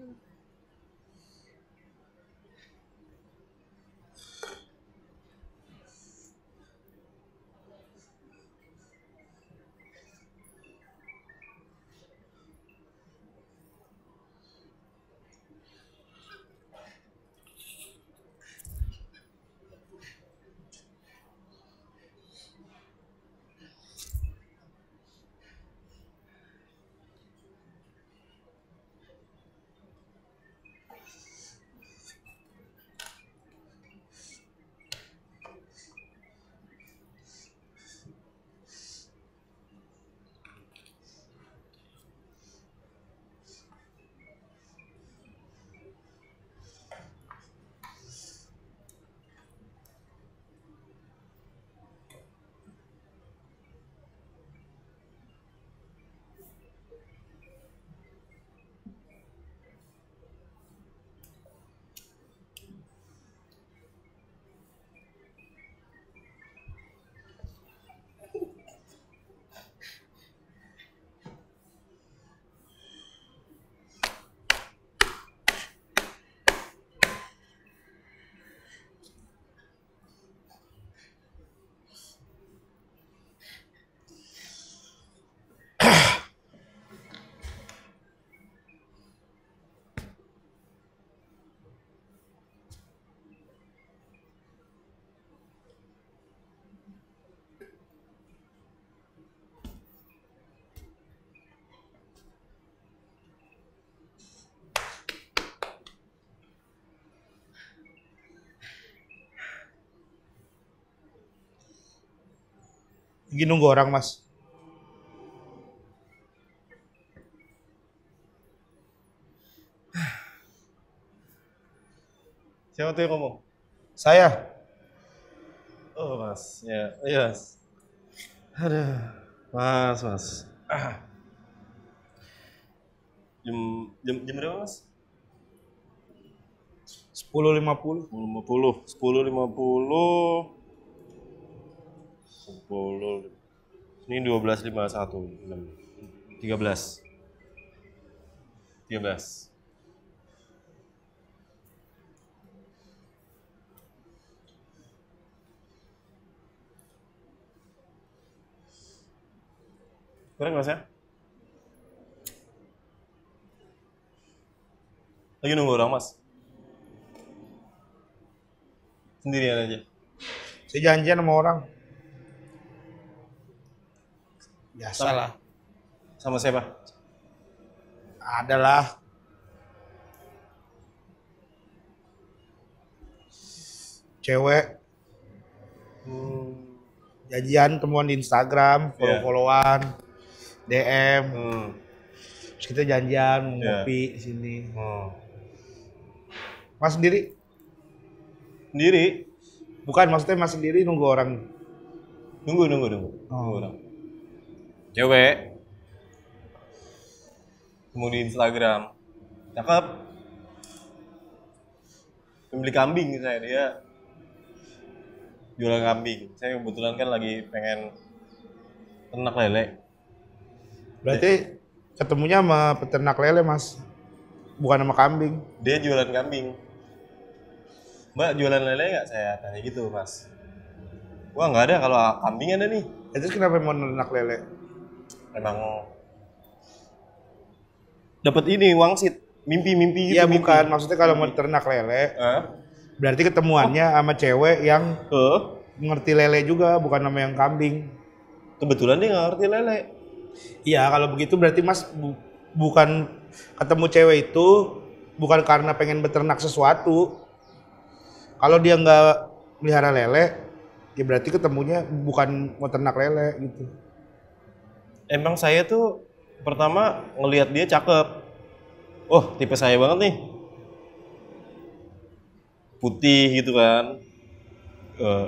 beautiful. Lagi nunggu orang, Mas. Siapa tuh yang ngomong? Saya. Oh, Mas. Ya, yeah. yes. ada Mas, Mas. Ah. Jam jam jam berapa, Mas? sepuluh lima puluh sepuluh lima puluh 10 ini 12 51 6 13 13 Kurang nggak sih? Lagi nunggu orang mas? Sendirian aja. Saya janjian sama orang biasa salah sama siapa adalah cewek hmm, jajian temuan di Instagram iya. follow followan yeah. DM hmm. terus kita janjian yeah. ngopi di sini hmm. mas sendiri sendiri bukan maksudnya mas sendiri nunggu orang nunggu nunggu nunggu, oh. nunggu orang cewek kemudian Instagram cakep membeli kambing saya dia jualan kambing saya kebetulan kan lagi pengen ternak lele berarti ketemunya sama peternak lele mas bukan sama kambing dia jualan kambing mbak jualan lele nggak saya tanya gitu mas wah nggak ada kalau kambing ada nih ya, terus kenapa mau ternak lele emang dapat ini wangsit mimpi-mimpi gitu. Ya mimpi. bukan maksudnya kalau mau ternak lele, eh? berarti ketemuannya oh. sama cewek yang eh? ngerti lele juga, bukan nama yang kambing. Kebetulan dia ngerti lele. Iya kalau begitu berarti mas bu bukan ketemu cewek itu bukan karena pengen beternak sesuatu. Kalau dia nggak melihara lele, ya berarti ketemunya bukan mau ternak lele gitu emang saya tuh pertama ngelihat dia cakep. Oh, tipe saya banget nih. Putih gitu kan. Uh,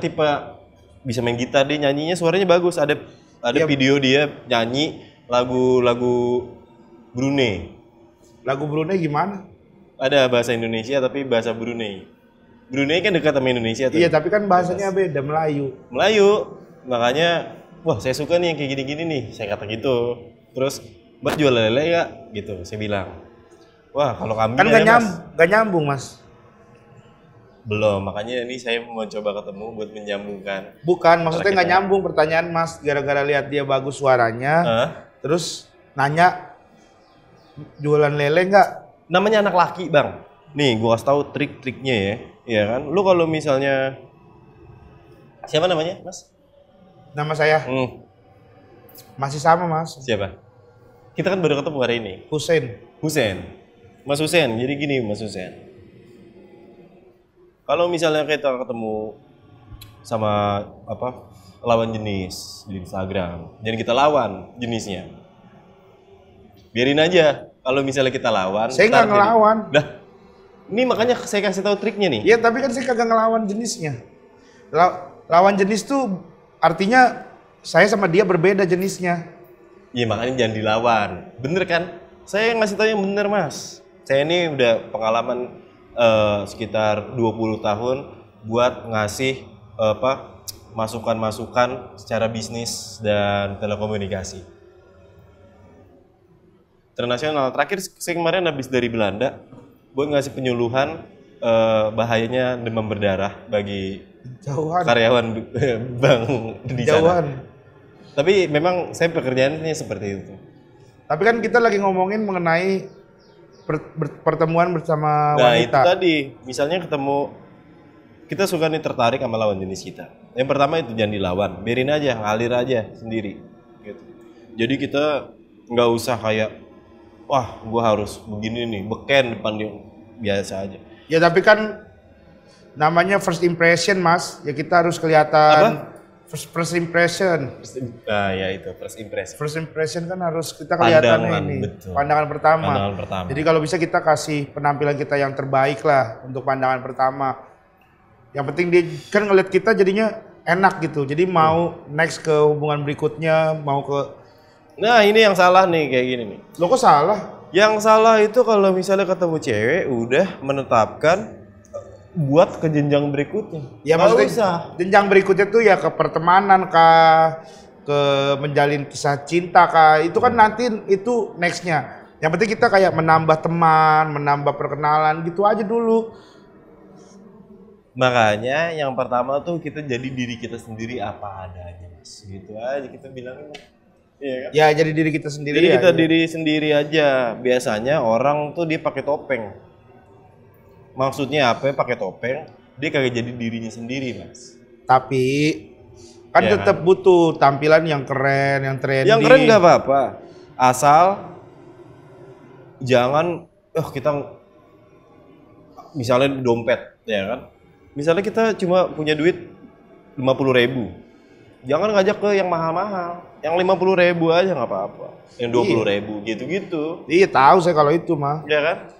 tipe bisa main gitar dia nyanyinya suaranya bagus. Ada ada yep. Iya. video dia nyanyi lagu-lagu Brunei. Lagu Brunei gimana? Ada bahasa Indonesia tapi bahasa Brunei. Brunei kan dekat sama Indonesia tuh. Iya, tapi kan bahasanya beda Melayu. Melayu. Makanya wah saya suka nih yang kayak gini-gini nih saya kata gitu terus mbak jual lele ya gitu saya bilang wah kalau kami kan nggak nyam, mas. nyambung mas belum makanya ini saya mau coba ketemu buat menyambungkan bukan maksudnya nggak nyambung pertanyaan mas gara-gara lihat dia bagus suaranya huh? terus nanya jualan lele nggak namanya anak laki bang nih gua kasih tahu trik-triknya ya ya kan lu kalau misalnya siapa namanya mas Nama saya? Hmm. Masih sama, Mas. Siapa? Kita kan baru ketemu hari ini. hussein hussein Mas hussein jadi gini Mas hussein Kalau misalnya kita ketemu sama apa lawan jenis di Instagram, jadi kita lawan jenisnya. Biarin aja. Kalau misalnya kita lawan, saya nggak ngelawan. dah, ini makanya saya kasih tahu triknya nih. ya tapi kan saya kagak ngelawan jenisnya. Law lawan jenis tuh Artinya saya sama dia berbeda jenisnya. Iya makanya jangan dilawan. Bener kan? Saya yang ngasih tahu yang bener mas. Saya ini udah pengalaman uh, sekitar 20 tahun buat ngasih uh, apa masukan-masukan secara bisnis dan telekomunikasi. Internasional terakhir saya kemarin habis dari Belanda buat ngasih penyuluhan uh, bahayanya demam berdarah bagi jauhan karyawan bank di jauhan sana. tapi memang saya pekerjaannya seperti itu tapi kan kita lagi ngomongin mengenai per, ber, pertemuan bersama nah, wanita itu tadi misalnya ketemu kita suka nih tertarik sama lawan jenis kita yang pertama itu jangan dilawan biarin aja ngalir aja sendiri gitu. jadi kita nggak usah kayak wah gua harus begini nih beken depan dia biasa aja ya tapi kan Namanya first impression, Mas. Ya kita harus kelihatan. Apa? First, first impression. First, nah, ya itu first impression. First impression kan harus kita kelihatan pandangan, ini betul. pandangan pertama. Pandangan pertama. Jadi kalau bisa kita kasih penampilan kita yang terbaik lah untuk pandangan pertama. Yang penting dia kan ngeliat kita jadinya enak gitu. Jadi mau next ke hubungan berikutnya, mau ke Nah, ini yang salah nih kayak gini nih. Lo kok salah? Yang salah itu kalau misalnya ketemu cewek udah menetapkan buat ke jenjang berikutnya. Ya maksudnya usah. jenjang berikutnya tuh ya ke pertemanan kah, ke menjalin kisah cinta kah, itu kan nanti itu nextnya. Yang penting kita kayak menambah teman, menambah perkenalan gitu aja dulu. Makanya yang pertama tuh kita jadi diri kita sendiri apa adanya mas. Gitu aja kita bilang Ya, Ya jadi diri kita sendiri. Jadi kita ya. diri sendiri aja. Biasanya orang tuh dia pakai topeng maksudnya apa pakai topeng dia kagak jadi dirinya sendiri mas tapi kan ya tetap butuh tampilan yang keren yang trendy yang keren gak apa-apa asal jangan oh kita misalnya dompet ya kan misalnya kita cuma punya duit lima puluh ribu jangan ngajak ke yang mahal-mahal yang lima puluh ribu aja nggak apa-apa yang dua puluh ribu iya. gitu-gitu iya tahu saya kalau itu mah ya kan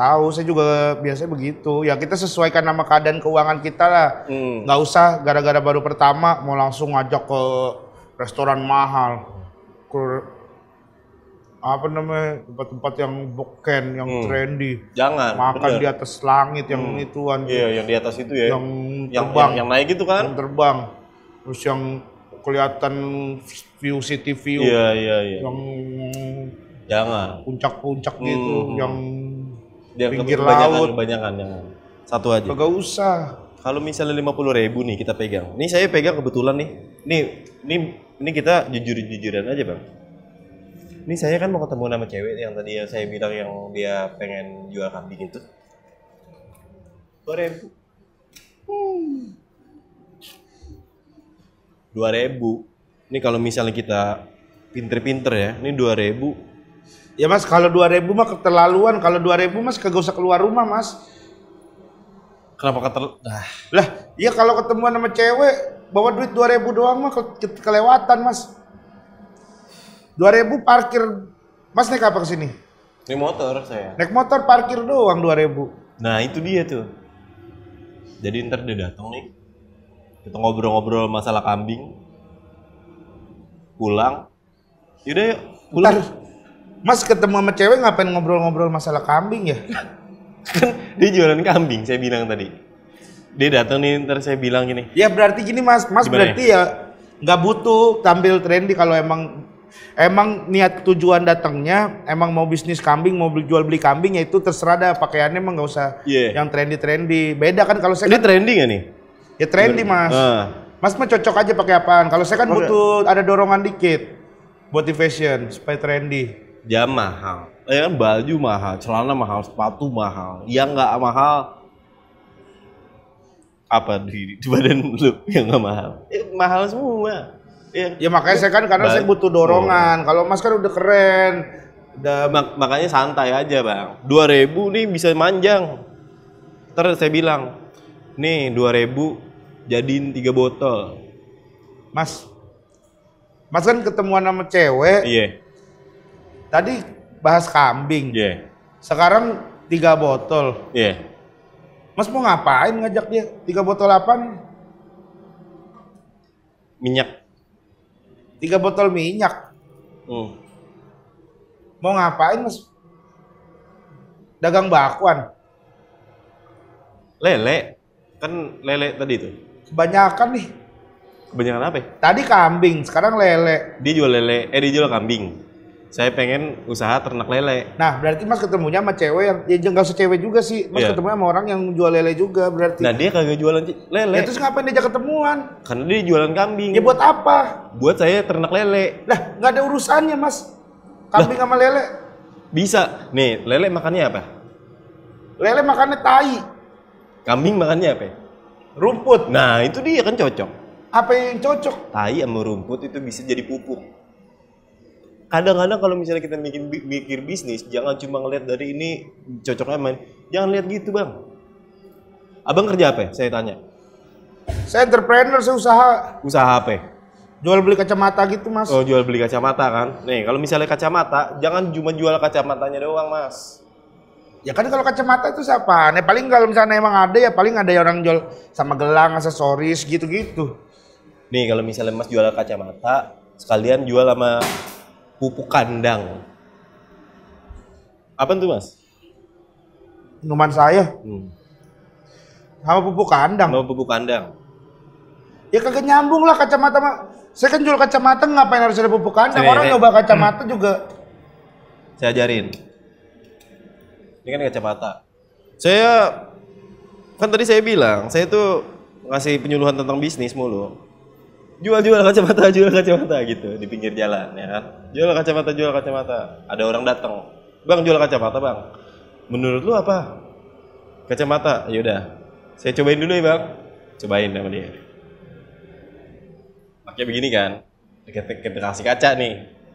Tahu, saya juga biasanya begitu. Ya kita sesuaikan nama keadaan keuangan kita lah. Hmm. usah gara-gara baru pertama mau langsung ngajak ke restoran mahal, ke apa namanya tempat-tempat yang beken, yang hmm. trendy. Jangan. Makan bener. di atas langit yang hmm. ituan. Iya, yang di atas itu ya. Yang terbang. Yang, yang, naik gitu kan? Yang terbang. Terus yang kelihatan view city view. Iya, iya, iya. Yang jangan. Puncak-puncak gitu. hmm. gitu, yang dia pinggir kebanyakan, banyak Kebanyakan yang satu aja. Gak usah. Kalau misalnya lima puluh ribu nih kita pegang. Ini saya pegang kebetulan nih. Nih, ini ini kita jujur-jujuran aja bang. Ini saya kan mau ketemu nama cewek yang tadi yang saya bilang yang dia pengen jual kambing itu. Dua ribu. Hmm. Dua ribu. Ini kalau misalnya kita pinter-pinter ya, ini dua ribu Ya mas kalau 2000 mah keterlaluan, kalau 2000 mas kagak usah keluar rumah mas. Kenapa keter... Ah. Lah, ya kalau ketemuan sama cewek, bawa duit 2000 doang mah ke kelewatan mas. 2000 parkir, mas naik apa kesini? Naik motor saya. Naik motor parkir doang 2000. Nah itu dia tuh. Jadi ntar dia datang nih, kita ngobrol-ngobrol masalah kambing, pulang, yaudah yuk, pulang. Mas ketemu sama cewek ngapain ngobrol-ngobrol masalah kambing ya? kan dia jualan kambing saya bilang tadi. Dia datang nih ntar saya bilang gini. Ya berarti gini Mas, Mas Gimana berarti ya, ya nggak ya, butuh tampil trendy kalau emang emang niat tujuan datangnya emang mau bisnis kambing mau beli, jual beli kambing ya itu terserah dah pakaiannya emang nggak usah yeah. yang trendy trendy beda kan kalau saya ini kan, trendy gak nih ya trendy mas uh. mas mah cocok aja pakai apaan kalau saya kan butuh ada dorongan dikit buat di fashion supaya trendy jam mahal ya kan baju mahal celana mahal sepatu mahal yang nggak mahal apa di, di badan lu yang nggak mahal eh, mahal semua ya, ya makanya saya kan karena saya butuh dorongan kalau mas kan udah keren udah Mak makanya santai aja bang Dua ribu nih bisa manjang ter saya bilang nih dua ribu jadiin tiga botol mas mas kan ketemuan sama cewek iya Tadi bahas kambing. Iya. Yeah. Sekarang tiga botol. Iya. Yeah. Mas mau ngapain ngajak dia? Tiga botol apa Minyak. Tiga botol minyak. Hmm. Mau ngapain mas? Dagang bakwan. Lele. Kan lele tadi tuh. Kebanyakan nih. Kebanyakan apa ya? Tadi kambing, sekarang lele. Dia jual lele, eh dia jual kambing saya pengen usaha ternak lele. Nah, berarti Mas ketemunya sama cewek yang ya enggak usah cewek juga sih. Mas yeah. ketemunya sama orang yang jual lele juga berarti. Nah, dia kagak jualan lele. Ya terus ngapain dia ketemuan? Karena dia jualan kambing. Ya buat apa? Buat saya ternak lele. Lah, nggak ada urusannya, Mas. Kambing lah. sama lele. Bisa. Nih, lele makannya apa? Lele makannya tai. Kambing makannya apa? Rumput. Nah, itu dia kan cocok. Apa yang cocok? Tai sama rumput itu bisa jadi pupuk kadang-kadang kalau misalnya kita bikin mikir bisnis jangan cuma ngeliat dari ini cocoknya main jangan lihat gitu bang abang kerja apa ya? saya tanya saya entrepreneur saya usaha usaha apa ya? jual beli kacamata gitu mas oh jual beli kacamata kan nih kalau misalnya kacamata jangan cuma jual kacamatanya doang mas ya kan kalau kacamata itu siapa nah, paling kalau misalnya emang ada ya paling ada orang jual sama gelang aksesoris gitu-gitu nih kalau misalnya mas jual kacamata sekalian jual sama pupuk kandang. Apa itu mas? Minuman saya. Hmm. Sama pupuk kandang. Sama pupuk kandang. Ya kagak nyambung lah kacamata mah. Saya kan jual kacamata ngapain harus ada pupuk kandang? Saya, Orang saya, nyoba hmm. kacamata hmm. juga. Saya ajarin. Ini kan kacamata. Saya kan tadi saya bilang, saya tuh ngasih penyuluhan tentang bisnis mulu jual jual kacamata jual kacamata gitu di pinggir jalan ya kan jual kacamata jual kacamata ada orang datang bang jual kacamata bang menurut lu apa kacamata ya udah saya cobain dulu ya bang cobain sama dia pakai begini kan kita, kita kasih kaca nih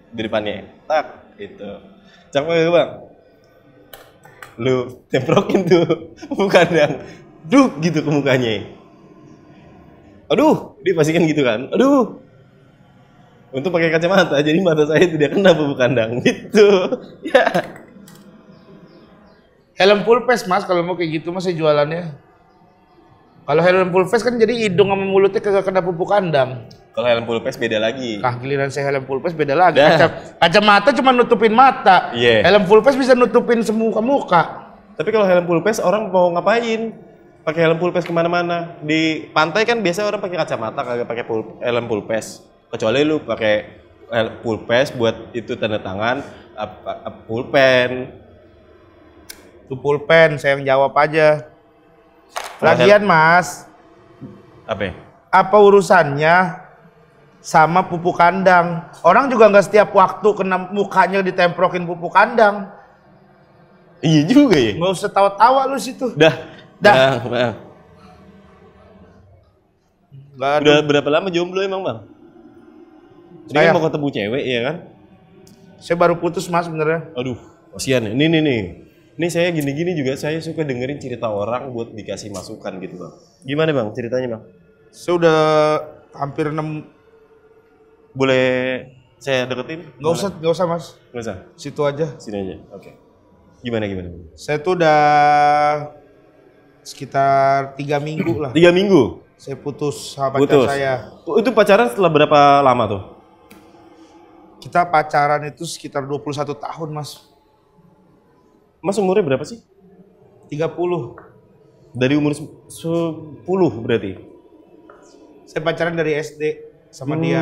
di depannya tak itu cakep ya bang lu temprokin tuh bukan yang duk gitu ke mukanya aduh dia pasti kan gitu kan aduh untuk pakai kacamata jadi mata saya tidak kena bubuk kandang gitu ya helm full face mas kalau mau kayak gitu mas saya jualannya kalau helm full face kan jadi hidung sama mulutnya kagak kena pupuk kandang kalau helm full face beda lagi nah giliran saya helm full face beda lagi nah. Kaca, kacamata cuma nutupin mata yeah. helm full face bisa nutupin semua muka tapi kalau helm full face orang mau ngapain pakai helm pulpes kemana-mana di pantai kan biasanya orang pakai kacamata kagak pakai full, helm pulpes kecuali lu pakai helm pulpes buat itu tanda tangan apa pulpen itu pulpen saya yang jawab aja lagian mas apa apa urusannya sama pupuk kandang. Orang juga nggak setiap waktu kena mukanya ditemprokin pupuk kandang. Iya juga ya. Nggak usah tawa-tawa lu situ. Dah, Dah. Bang, bang. Udah berapa lama jomblo emang bang? Ini kan mau ketemu cewek ya kan? Saya baru putus mas sebenarnya. Aduh, kasihan. Ini ya. nih nih. Ini saya gini-gini juga saya suka dengerin cerita orang buat dikasih masukan gitu bang. Gimana bang ceritanya bang? Saya udah hampir 6 Boleh saya deketin? Gak usah, gak usah mas. Gak usah. Situ aja. Sini aja. Oke. Okay. Gimana gimana? Saya tuh udah sekitar tiga minggu lah. Tiga minggu? Saya putus sama pacar putus. saya. Oh, itu pacaran setelah berapa lama tuh? Kita pacaran itu sekitar 21 tahun mas. Mas umurnya berapa sih? 30. Dari umur 10 berarti? Saya pacaran dari SD sama hmm. dia.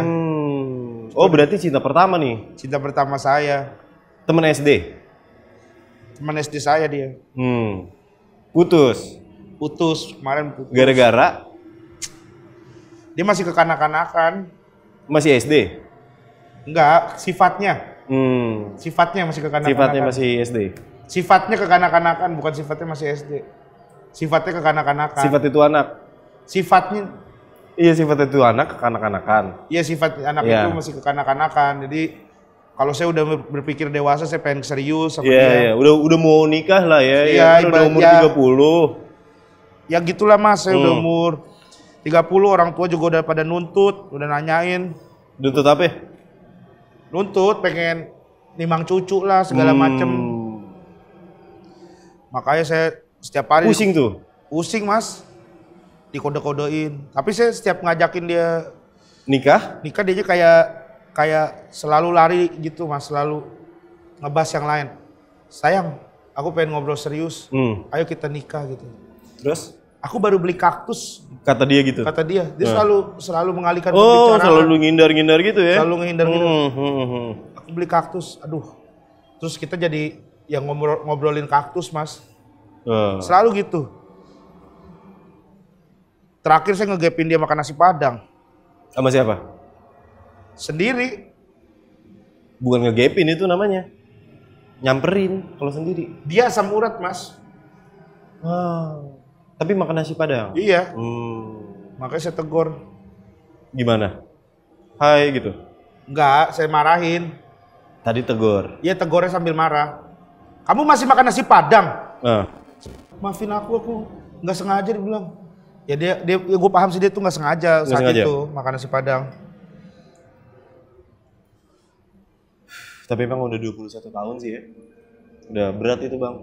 Oh berarti cinta pertama nih? Cinta pertama saya. teman SD? teman SD saya dia. Hmm. Putus? putus kemarin Gara-gara dia masih kekanak-kanakan. Masih SD? Enggak, sifatnya. Hmm. Sifatnya masih kekanak-kanakan. Sifatnya masih SD. Sifatnya kekanak-kanakan, bukan sifatnya masih SD. Sifatnya kekanak-kanakan. Sifat itu anak. Sifatnya Iya sifat itu anak kekanak-kanakan. Iya sifat anak yeah. itu masih kekanak-kanakan. Jadi kalau saya udah berpikir dewasa saya pengen serius sama iya, yeah, yeah. udah udah mau nikah lah ya. Iya, ya, udah umur tiga puluh ya gitulah mas saya hmm. udah umur 30 orang tua juga udah pada nuntut udah nanyain nuntut apa nuntut pengen nimang cucu lah segala hmm. macem makanya saya setiap hari pusing tuh pusing mas dikode-kodein tapi saya setiap ngajakin dia nikah nikah dia kayak kayak selalu lari gitu mas selalu ngebahas yang lain sayang aku pengen ngobrol serius hmm. ayo kita nikah gitu Terus? Aku baru beli kaktus. Kata dia gitu. Kata dia, dia nah. selalu selalu mengalihkan oh, pembicaraan. Oh, selalu ngindar-ngindar gitu ya? Selalu ngindar gitu. hmm, gitu. Hmm, hmm. Aku beli kaktus, aduh. Terus kita jadi yang ngobrol, ngobrolin kaktus, mas. Uh. Selalu gitu. Terakhir saya ngegepin dia makan nasi padang. Sama siapa? Sendiri. Bukan ngegepin itu namanya. Nyamperin kalau sendiri. Dia asam urat, mas. Wow. Ah. Tapi makan nasi padang. Iya. Hmm. Makanya saya tegur. Gimana? Hai gitu. Enggak, saya marahin. Tadi tegur. Iya, tegurnya sambil marah. Kamu masih makan nasi padang? Nah. Maafin aku, aku nggak sengaja dibilang. Ya dia, dia ya gue paham sih dia tuh nggak sengaja gak saat sengaja. itu makan nasi padang. Tapi emang udah 21 tahun sih ya. Udah berat itu bang.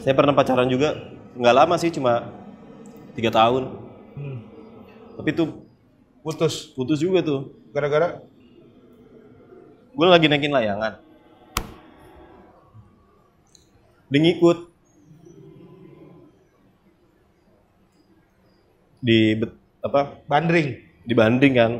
saya pernah pacaran juga nggak lama sih cuma tiga tahun hmm. tapi tuh putus putus juga tuh gara-gara gue lagi naikin layangan dia ngikut di apa bandring di bandring kan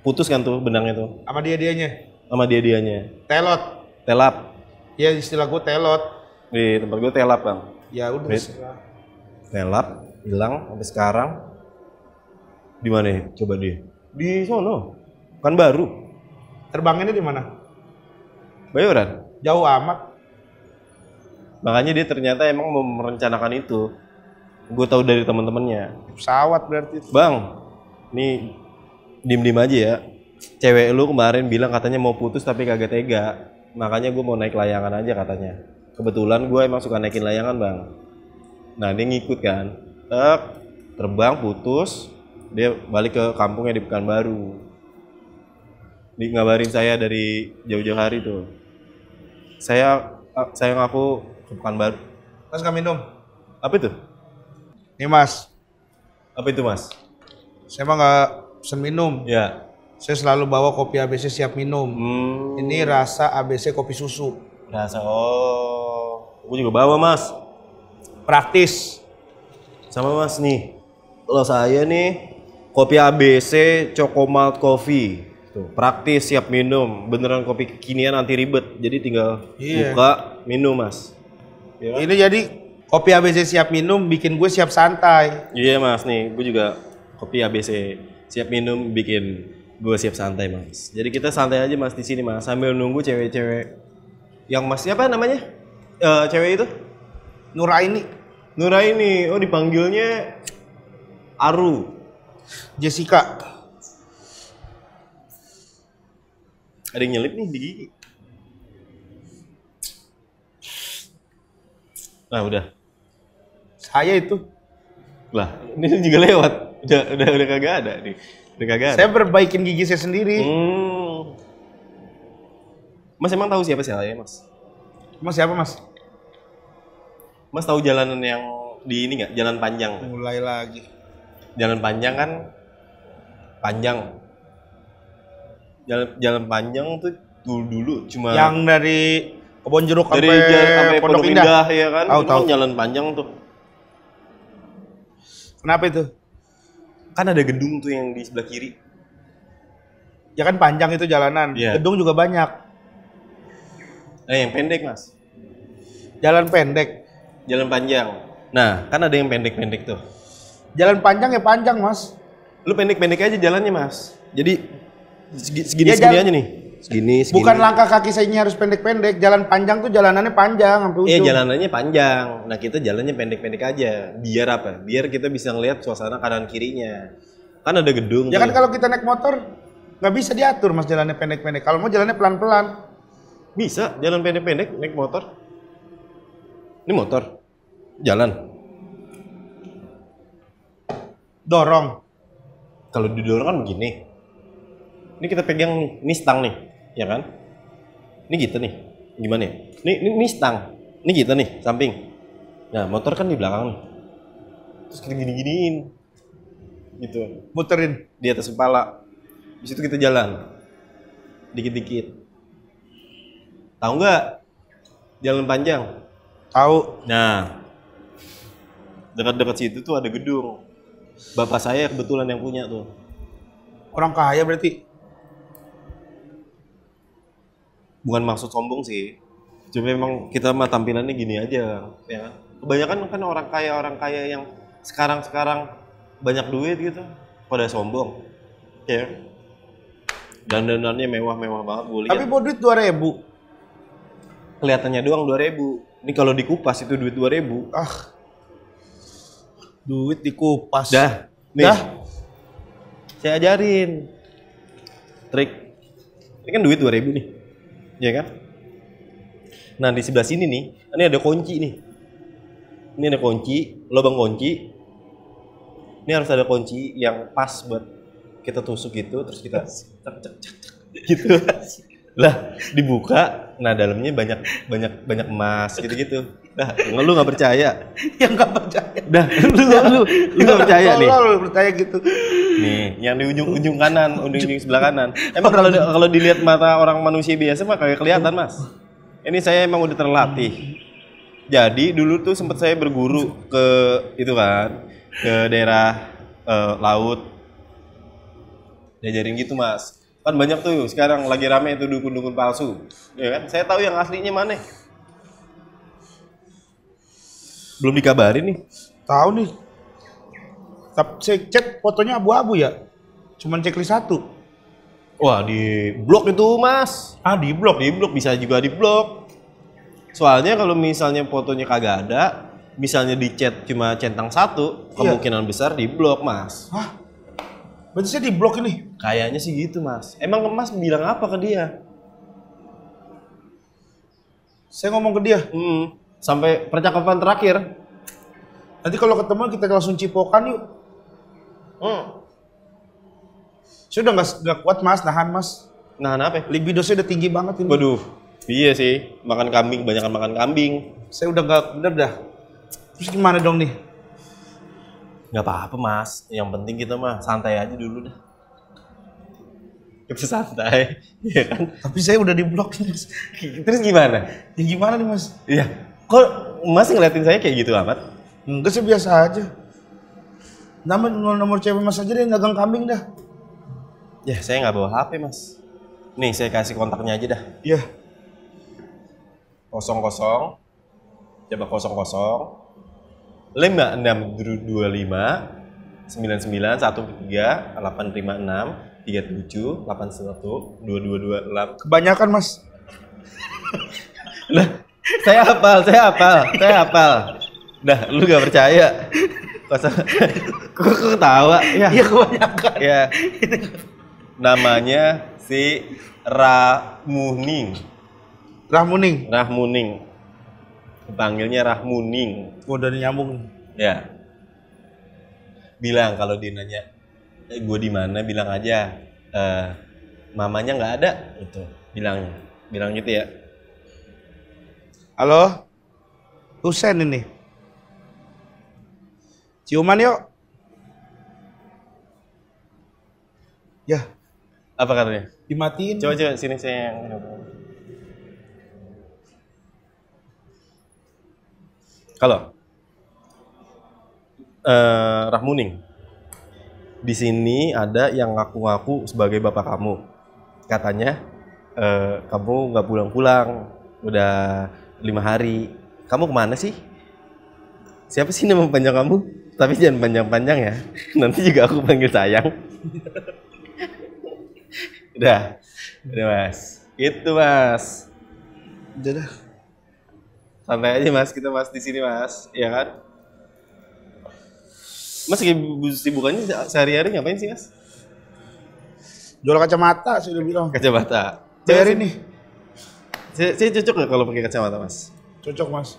putus kan tuh benangnya tuh sama dia dianya sama dia dianya telot telap ya istilah gue telot di tempat gue telap bang ya udah relap hilang sampai sekarang di mana coba dia di Solo. kan baru Terbangnya di mana Bayoran jauh amat makanya dia ternyata emang mau merencanakan itu gue tahu dari teman-temannya pesawat berarti itu. bang nih dim dim aja ya cewek lu kemarin bilang katanya mau putus tapi kagak tega makanya gue mau naik layangan aja katanya kebetulan gue emang suka naikin layangan bang nah dia ngikut kan Tek, terbang putus dia balik ke kampungnya di Pekanbaru di ngabarin saya dari jauh-jauh hari tuh saya saya ngaku ke Pekanbaru mas kami minum apa itu ini mas apa itu mas saya mah nggak seminum ya saya selalu bawa kopi ABC siap minum hmm. ini rasa ABC kopi susu Berasa. Nah, oh, gue juga bawa mas. Praktis. Sama mas nih. Lo saya nih kopi ABC Choco Malt Coffee. Tuh, praktis siap minum. Beneran kopi kekinian anti ribet. Jadi tinggal yeah. buka, minum mas. Ya. Ini jadi kopi ABC siap minum bikin gue siap santai. Iya yeah, mas nih, gue juga kopi ABC siap minum bikin gue siap santai mas. Jadi kita santai aja mas di sini mas sambil nunggu cewek-cewek yang mas siapa namanya uh, cewek itu Nuraini Nuraini oh dipanggilnya Aru Jessica ada yang nyelip nih di gigi nah udah saya itu lah ini juga lewat udah udah udah kagak ada nih udah kagak ada. saya perbaikin gigi saya sendiri hmm. Mas emang tahu siapa sih ya, Mas? Mas siapa, Mas? Mas tahu jalanan yang di ini nggak? Jalan panjang. Mulai lagi. Jalan panjang kan panjang. Jalan jalan panjang tuh dulu dulu cuma yang dari kebon jeruk dari sampai, jalan, sampai pondok, indah. indah ya kan oh, kan tau. jalan panjang tuh kenapa itu kan ada gedung tuh yang di sebelah kiri ya kan panjang itu jalanan yeah. gedung juga banyak Eh, yang pendek, Mas. Jalan pendek. Jalan panjang. Nah, kan ada yang pendek-pendek tuh. Jalan panjang ya panjang, Mas. Lu pendek-pendek aja jalannya, Mas. Jadi ya, segini-segini ya, segini aja nih. Segini, segini. Bukan langkah kaki saya ini harus pendek-pendek, jalan panjang tuh jalanannya panjang sampai iya, ujung. Iya, jalanannya panjang. Nah, kita jalannya pendek-pendek aja. Biar apa? Biar kita bisa ngelihat suasana kanan kirinya. Kan ada gedung. Ya kan kalau kita naik motor nggak bisa diatur mas jalannya pendek-pendek. Kalau mau jalannya pelan-pelan. Bisa jalan pendek-pendek naik motor. Ini motor. Jalan. Dorong. Kalau didorong kan begini. Ini kita pegang ini stang nih, ya kan? Ini gitu nih. Gimana ya? Ini ini, ini stang. Ini gitu nih, samping. Nah, motor kan di belakang nih. Terus kita gini-giniin. Gitu. Muterin di atas kepala. Di situ kita jalan. Dikit-dikit Tahu nggak jalan panjang? Tahu. Nah, dekat-dekat situ tuh ada gedung. Bapak saya kebetulan yang punya tuh. Orang kaya berarti? Bukan maksud sombong sih. Cuma memang kita mah tampilannya gini aja, ya Kebanyakan kan orang kaya orang kaya yang sekarang-sekarang banyak duit gitu, pada sombong, ya. Dan danannya mewah-mewah banget Gua Tapi bodit dua ribu kelihatannya doang 2000 ini kalau dikupas itu duit 2000 ah duit dikupas dah nih dah. saya ajarin trik ini kan duit 2000 nih ya kan nah di sebelah sini nih ini ada kunci nih ini ada kunci lubang kunci ini harus ada kunci yang pas buat kita tusuk gitu terus kita cek cek cek gitu lah dibuka nah dalamnya banyak banyak banyak emas gitu gitu dah lu nggak percaya yang nggak percaya dah lu lu lu nggak percaya nih lu percaya gitu nih yang di ujung ujung kanan ujung ujung sebelah kanan emang kalau kalau dilihat mata orang manusia biasa mah kayak kelihatan mas ini saya emang udah terlatih jadi dulu tuh sempat saya berguru ke itu kan ke daerah uh, laut diajarin gitu mas kan banyak tuh sekarang lagi rame itu dukun-dukun palsu ya kan saya tahu yang aslinya mana belum dikabarin nih tahu nih tapi saya cek fotonya abu-abu ya cuman cekli satu wah di blok itu mas ah di blok di blok bisa juga di blok soalnya kalau misalnya fotonya kagak ada misalnya di chat cuma centang satu iya. kemungkinan besar di blok mas Hah? Berarti saya di blok ini? Kayaknya sih gitu, Mas. Emang Mas bilang apa ke dia? Saya ngomong ke dia. Hmm. Sampai percakapan terakhir. Nanti kalau ketemu kita langsung cipokan yuk. Hmm. Saya udah gak, gak kuat mas, nahan mas. Nahan apa ya? Libido saya udah tinggi banget ini. Waduh, iya sih. Makan kambing, banyak makan kambing. Saya udah gak, bener dah. Terus gimana dong nih? nggak apa-apa mas yang penting kita mah santai aja dulu dah kita santai ya kan tapi saya udah di blok terus terus gimana ya gimana nih mas iya kok mas ngeliatin saya kayak gitu amat enggak sih biasa aja nama nomor, nomor cewek mas aja deh dagang kambing dah ya saya nggak bawa hp mas nih saya kasih kontaknya aja dah iya kosong kosong coba kosong kosong lima enam dua lima sembilan sembilan satu tiga delapan lima enam tiga tujuh delapan satu dua dua dua delapan kebanyakan mas lah saya hafal saya hafal saya hafal dah lu gak percaya masa kok ketawa ya iya kebanyakan ya namanya si Ramuning Rahmuning Rahmuning dipanggilnya Rahmuning. Oh, dari nyambung. Ya. Bilang kalau dia nanya, eh, gue di mana? Bilang aja, eh, mamanya nggak ada. Itu. Bilang, bilang gitu ya. Halo, Husen ini. Ciuman yuk. Ya. Apa katanya? Dimatiin. Coba coba sini saya yang Kalau eh, Rahmuning, di sini ada yang ngaku-ngaku sebagai bapak kamu. Katanya eh, kamu nggak pulang-pulang, udah lima hari. Kamu kemana sih? Siapa sih nama panjang kamu? Tapi jangan panjang-panjang ya. Nanti juga aku panggil sayang. udah, udah mas. Itu mas. Udah dah santai aja mas kita mas di sini mas ya kan mas sibukannya sehari-hari ngapain sih mas jual kacamata sih udah bilang kacamata dari nih saya, saya cocok nggak kalau pakai kacamata mas cocok mas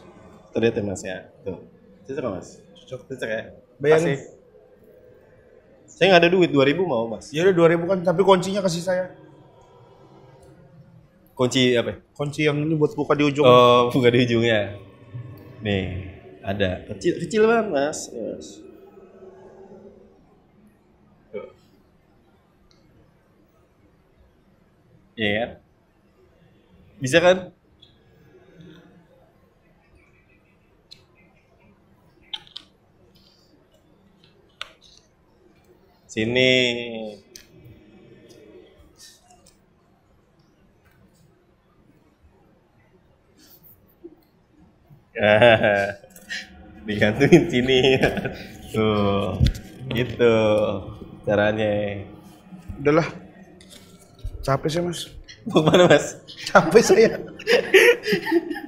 terlihat ya mas ya tuh cocok mas cocok cocok ya bayangin saya nggak ada duit dua ribu mau mas ya udah dua ribu kan tapi kuncinya kasih saya kunci apa? Kunci yang ini buat buka di ujung. Oh, buka di ujungnya. Nih, ada. Kecil kecil banget, Mas. Yes. Iya kan? Bisa kan? Sini. digantungin sini tuh gitu caranya udahlah capek sih mas mau mana mas capek saya